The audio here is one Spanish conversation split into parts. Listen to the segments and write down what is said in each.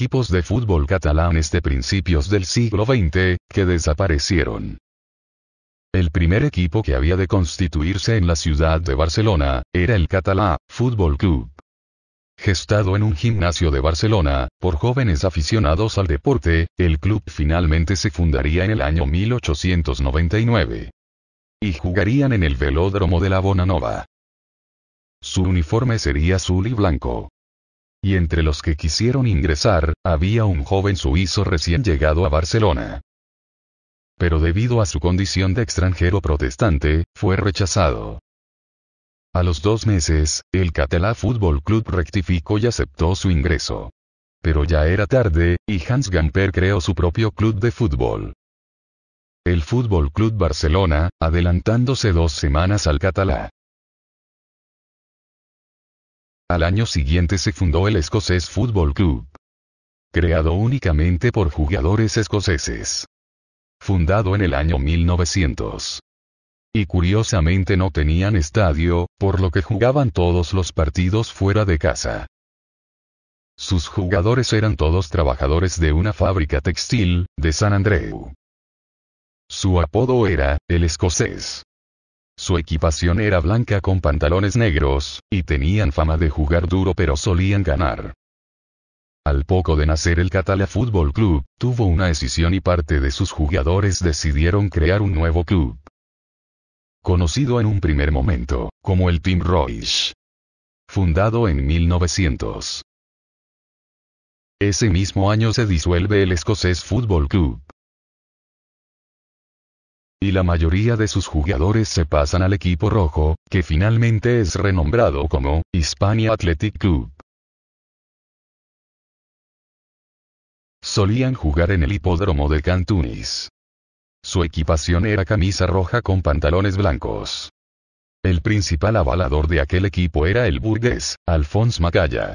equipos de fútbol catalanes de principios del siglo XX, que desaparecieron. El primer equipo que había de constituirse en la ciudad de Barcelona, era el Catalá Fútbol Club. Gestado en un gimnasio de Barcelona, por jóvenes aficionados al deporte, el club finalmente se fundaría en el año 1899. Y jugarían en el velódromo de la Bonanova. Su uniforme sería azul y blanco y entre los que quisieron ingresar, había un joven suizo recién llegado a Barcelona. Pero debido a su condición de extranjero protestante, fue rechazado. A los dos meses, el Catalá Fútbol Club rectificó y aceptó su ingreso. Pero ya era tarde, y Hans Gamper creó su propio club de fútbol. El Fútbol Club Barcelona, adelantándose dos semanas al Catalá. Al año siguiente se fundó el Escocés Football Club. Creado únicamente por jugadores escoceses. Fundado en el año 1900. Y curiosamente no tenían estadio, por lo que jugaban todos los partidos fuera de casa. Sus jugadores eran todos trabajadores de una fábrica textil, de San Andreu. Su apodo era, el escocés. Su equipación era blanca con pantalones negros, y tenían fama de jugar duro pero solían ganar. Al poco de nacer el Catala Fútbol Club, tuvo una decisión y parte de sus jugadores decidieron crear un nuevo club. Conocido en un primer momento, como el Team Royce. Fundado en 1900. Ese mismo año se disuelve el Escocés Fútbol Club y la mayoría de sus jugadores se pasan al equipo rojo, que finalmente es renombrado como Hispania Athletic Club. Solían jugar en el hipódromo de Cantunis. Su equipación era camisa roja con pantalones blancos. El principal avalador de aquel equipo era el burgués, Alphonse Macaya.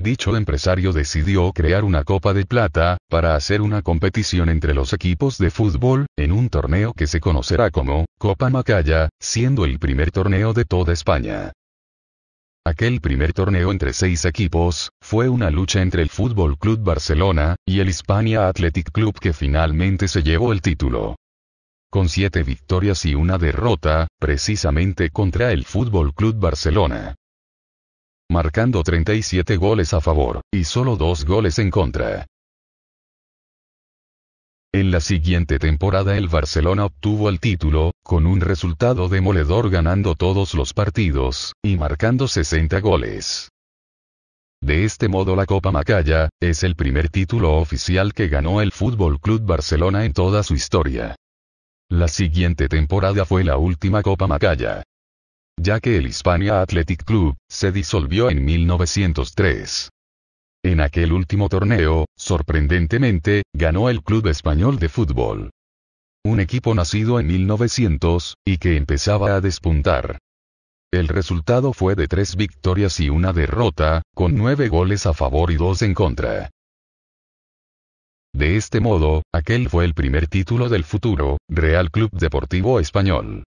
Dicho empresario decidió crear una Copa de Plata, para hacer una competición entre los equipos de fútbol, en un torneo que se conocerá como Copa Macaya, siendo el primer torneo de toda España. Aquel primer torneo entre seis equipos, fue una lucha entre el Fútbol Club Barcelona, y el Hispania Athletic Club que finalmente se llevó el título. Con siete victorias y una derrota, precisamente contra el Fútbol Club Barcelona marcando 37 goles a favor, y solo dos goles en contra. En la siguiente temporada el Barcelona obtuvo el título, con un resultado demoledor ganando todos los partidos, y marcando 60 goles. De este modo la Copa Macaya, es el primer título oficial que ganó el Fútbol Club Barcelona en toda su historia. La siguiente temporada fue la última Copa Macaya ya que el Hispania Athletic Club, se disolvió en 1903. En aquel último torneo, sorprendentemente, ganó el Club Español de Fútbol. Un equipo nacido en 1900, y que empezaba a despuntar. El resultado fue de tres victorias y una derrota, con nueve goles a favor y dos en contra. De este modo, aquel fue el primer título del futuro, Real Club Deportivo Español.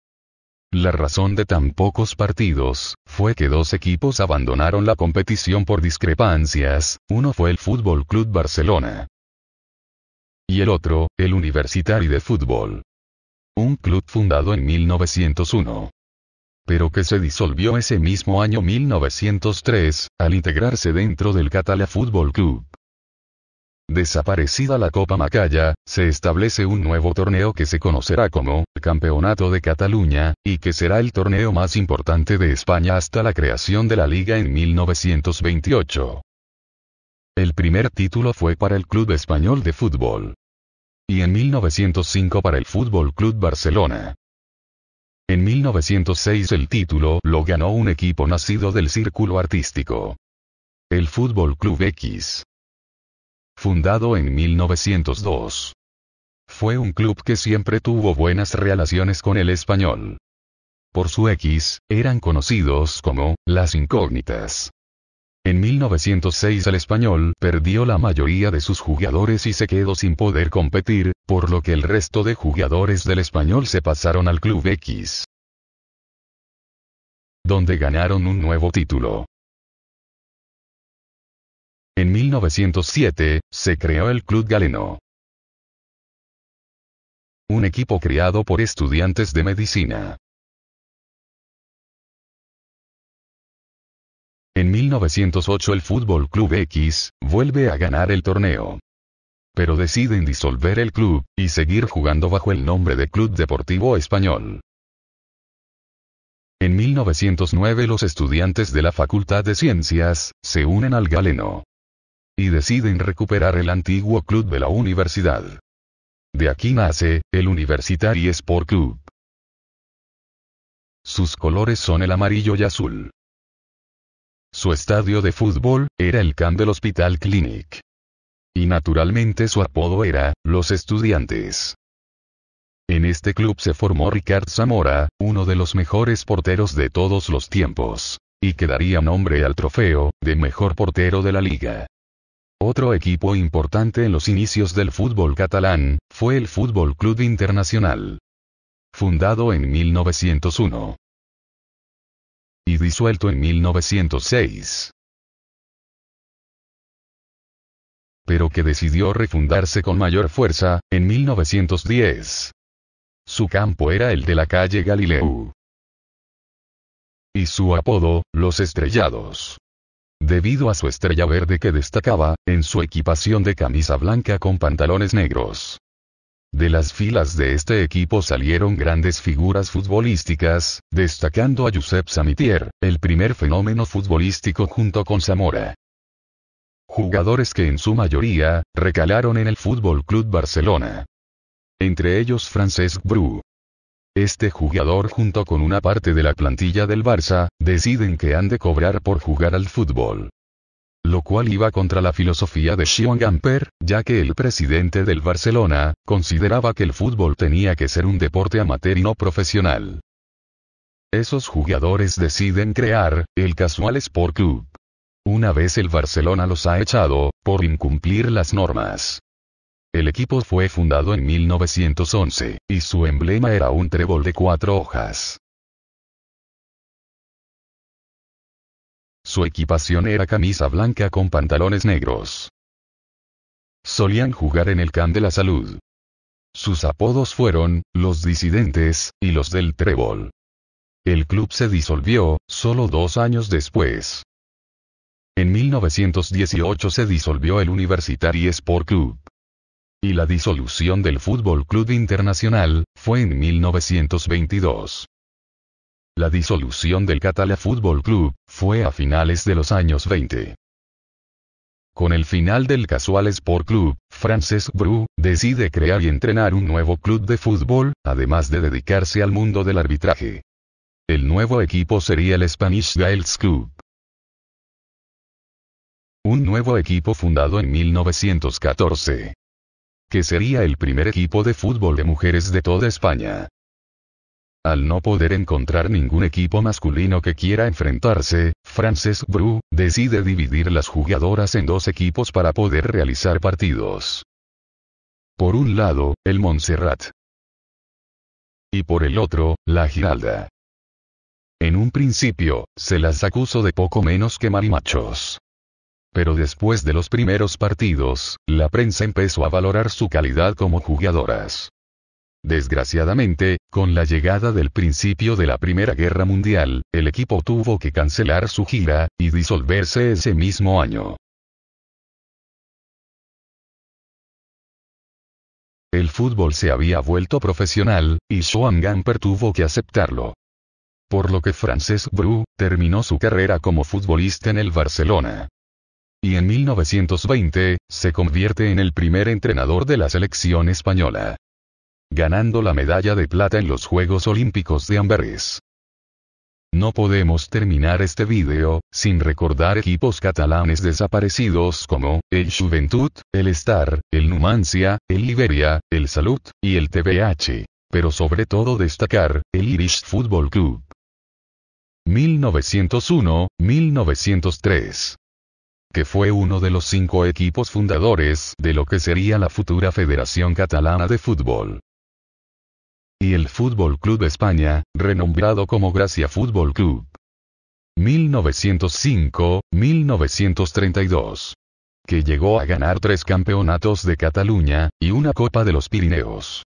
La razón de tan pocos partidos, fue que dos equipos abandonaron la competición por discrepancias, uno fue el Fútbol Club Barcelona. Y el otro, el Universitari de Fútbol. Un club fundado en 1901. Pero que se disolvió ese mismo año 1903, al integrarse dentro del Catala Fútbol Club. Desaparecida la Copa Macaya, se establece un nuevo torneo que se conocerá como Campeonato de Cataluña, y que será el torneo más importante de España hasta la creación de la liga en 1928. El primer título fue para el Club Español de Fútbol. Y en 1905 para el Fútbol Club Barcelona. En 1906 el título lo ganó un equipo nacido del círculo artístico. El Fútbol Club X fundado en 1902. Fue un club que siempre tuvo buenas relaciones con el español. Por su X, eran conocidos como las incógnitas. En 1906 el español perdió la mayoría de sus jugadores y se quedó sin poder competir, por lo que el resto de jugadores del español se pasaron al Club X. Donde ganaron un nuevo título. En 1907, se creó el Club Galeno. Un equipo creado por estudiantes de medicina. En 1908 el Fútbol Club X vuelve a ganar el torneo. Pero deciden disolver el club y seguir jugando bajo el nombre de Club Deportivo Español. En 1909 los estudiantes de la Facultad de Ciencias se unen al Galeno y deciden recuperar el antiguo club de la universidad. De aquí nace, el Universitari Sport Club. Sus colores son el amarillo y azul. Su estadio de fútbol, era el Camp del Hospital Clinic. Y naturalmente su apodo era, Los Estudiantes. En este club se formó Ricard Zamora, uno de los mejores porteros de todos los tiempos, y que daría nombre al trofeo, de mejor portero de la liga. Otro equipo importante en los inicios del fútbol catalán, fue el Fútbol Club Internacional. Fundado en 1901. Y disuelto en 1906. Pero que decidió refundarse con mayor fuerza, en 1910. Su campo era el de la calle Galileu. Y su apodo, Los Estrellados debido a su estrella verde que destacaba, en su equipación de camisa blanca con pantalones negros. De las filas de este equipo salieron grandes figuras futbolísticas, destacando a Josep Samitier, el primer fenómeno futbolístico junto con Zamora. Jugadores que en su mayoría, recalaron en el Fútbol Club Barcelona. Entre ellos Francesc Bru, este jugador junto con una parte de la plantilla del Barça, deciden que han de cobrar por jugar al fútbol. Lo cual iba contra la filosofía de Sean Gamper, ya que el presidente del Barcelona, consideraba que el fútbol tenía que ser un deporte amateur y no profesional. Esos jugadores deciden crear, el Casual Sport Club. Una vez el Barcelona los ha echado, por incumplir las normas. El equipo fue fundado en 1911, y su emblema era un trébol de cuatro hojas. Su equipación era camisa blanca con pantalones negros. Solían jugar en el Can de la Salud. Sus apodos fueron, los disidentes, y los del trébol. El club se disolvió, solo dos años después. En 1918 se disolvió el Universitari Sport Club y la disolución del Fútbol Club Internacional, fue en 1922. La disolución del Catala Fútbol Club, fue a finales de los años 20. Con el final del Casual Sport Club, Francesc Bru, decide crear y entrenar un nuevo club de fútbol, además de dedicarse al mundo del arbitraje. El nuevo equipo sería el Spanish Gales Club. Un nuevo equipo fundado en 1914 que sería el primer equipo de fútbol de mujeres de toda España. Al no poder encontrar ningún equipo masculino que quiera enfrentarse, Frances Bru, decide dividir las jugadoras en dos equipos para poder realizar partidos. Por un lado, el Montserrat. Y por el otro, la Giralda. En un principio, se las acusó de poco menos que marimachos. Pero después de los primeros partidos, la prensa empezó a valorar su calidad como jugadoras. Desgraciadamente, con la llegada del principio de la Primera Guerra Mundial, el equipo tuvo que cancelar su gira, y disolverse ese mismo año. El fútbol se había vuelto profesional, y Joan Gamper tuvo que aceptarlo. Por lo que Francesc Bru terminó su carrera como futbolista en el Barcelona y en 1920, se convierte en el primer entrenador de la selección española, ganando la medalla de plata en los Juegos Olímpicos de Amberes. No podemos terminar este vídeo, sin recordar equipos catalanes desaparecidos como, el Juventud, el Star, el Numancia, el Iberia, el Salud, y el TBH. Pero sobre todo destacar, el Irish Football Club. 1901, 1903 que fue uno de los cinco equipos fundadores de lo que sería la futura Federación Catalana de Fútbol. Y el Fútbol Club España, renombrado como Gracia Fútbol Club. 1905-1932 que llegó a ganar tres campeonatos de Cataluña, y una Copa de los Pirineos.